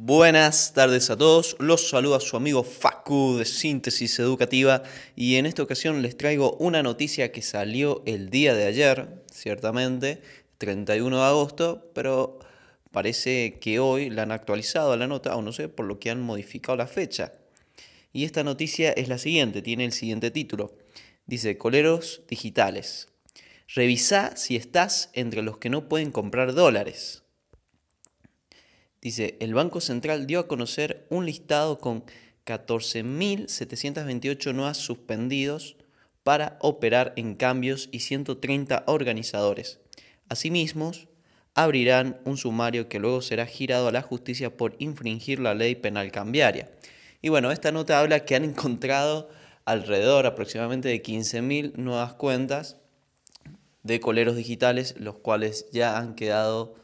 Buenas tardes a todos, los saluda su amigo Facu de Síntesis Educativa y en esta ocasión les traigo una noticia que salió el día de ayer, ciertamente, 31 de agosto, pero parece que hoy la han actualizado la nota, o no sé, por lo que han modificado la fecha. Y esta noticia es la siguiente, tiene el siguiente título. Dice, coleros digitales. Revisa si estás entre los que no pueden comprar dólares. Dice, el Banco Central dio a conocer un listado con 14.728 nuevas suspendidos para operar en cambios y 130 organizadores. Asimismo, abrirán un sumario que luego será girado a la justicia por infringir la ley penal cambiaria. Y bueno, esta nota habla que han encontrado alrededor aproximadamente de 15.000 nuevas cuentas de coleros digitales, los cuales ya han quedado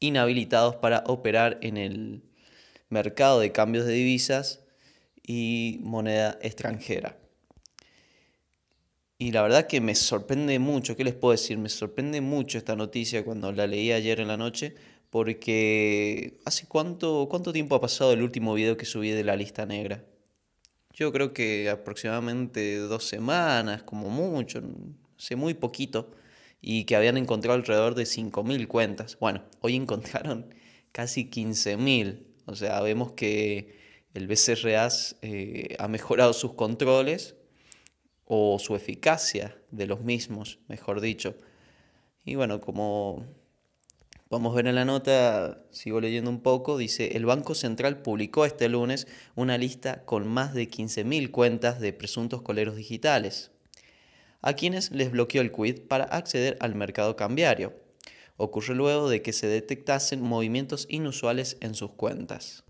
inhabilitados para operar en el mercado de cambios de divisas y moneda extranjera. Y la verdad que me sorprende mucho, ¿qué les puedo decir? Me sorprende mucho esta noticia cuando la leí ayer en la noche, porque ¿hace cuánto, cuánto tiempo ha pasado el último video que subí de la lista negra? Yo creo que aproximadamente dos semanas, como mucho, hace muy poquito y que habían encontrado alrededor de 5.000 cuentas. Bueno, hoy encontraron casi 15.000. O sea, vemos que el BCRA eh, ha mejorado sus controles o su eficacia de los mismos, mejor dicho. Y bueno, como podemos ver en la nota, sigo leyendo un poco, dice, el Banco Central publicó este lunes una lista con más de 15.000 cuentas de presuntos coleros digitales a quienes les bloqueó el quid para acceder al mercado cambiario. Ocurre luego de que se detectasen movimientos inusuales en sus cuentas.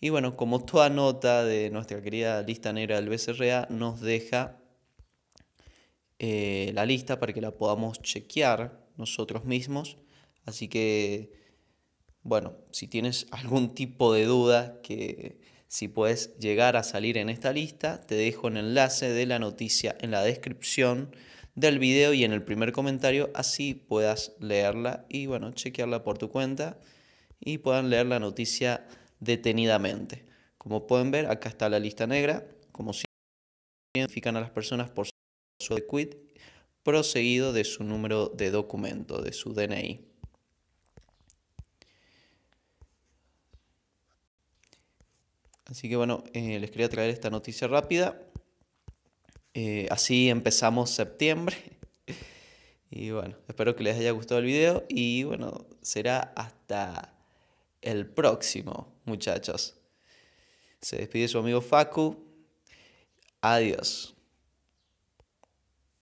Y bueno, como toda nota de nuestra querida lista negra del BCRA nos deja eh, la lista para que la podamos chequear nosotros mismos. Así que, bueno, si tienes algún tipo de duda que si puedes llegar a salir en esta lista, te dejo el enlace de la noticia en la descripción del video y en el primer comentario, así puedas leerla y bueno, chequearla por tu cuenta y puedan leer la noticia detenidamente. Como pueden ver, acá está la lista negra, como siempre identifican a las personas por su quit, proseguido de su número de documento, de su DNI. Así que bueno, eh, les quería traer esta noticia rápida. Eh, así empezamos septiembre. Y bueno, espero que les haya gustado el video y bueno, será hasta el próximo, muchachos. Se despide su amigo Facu. Adiós.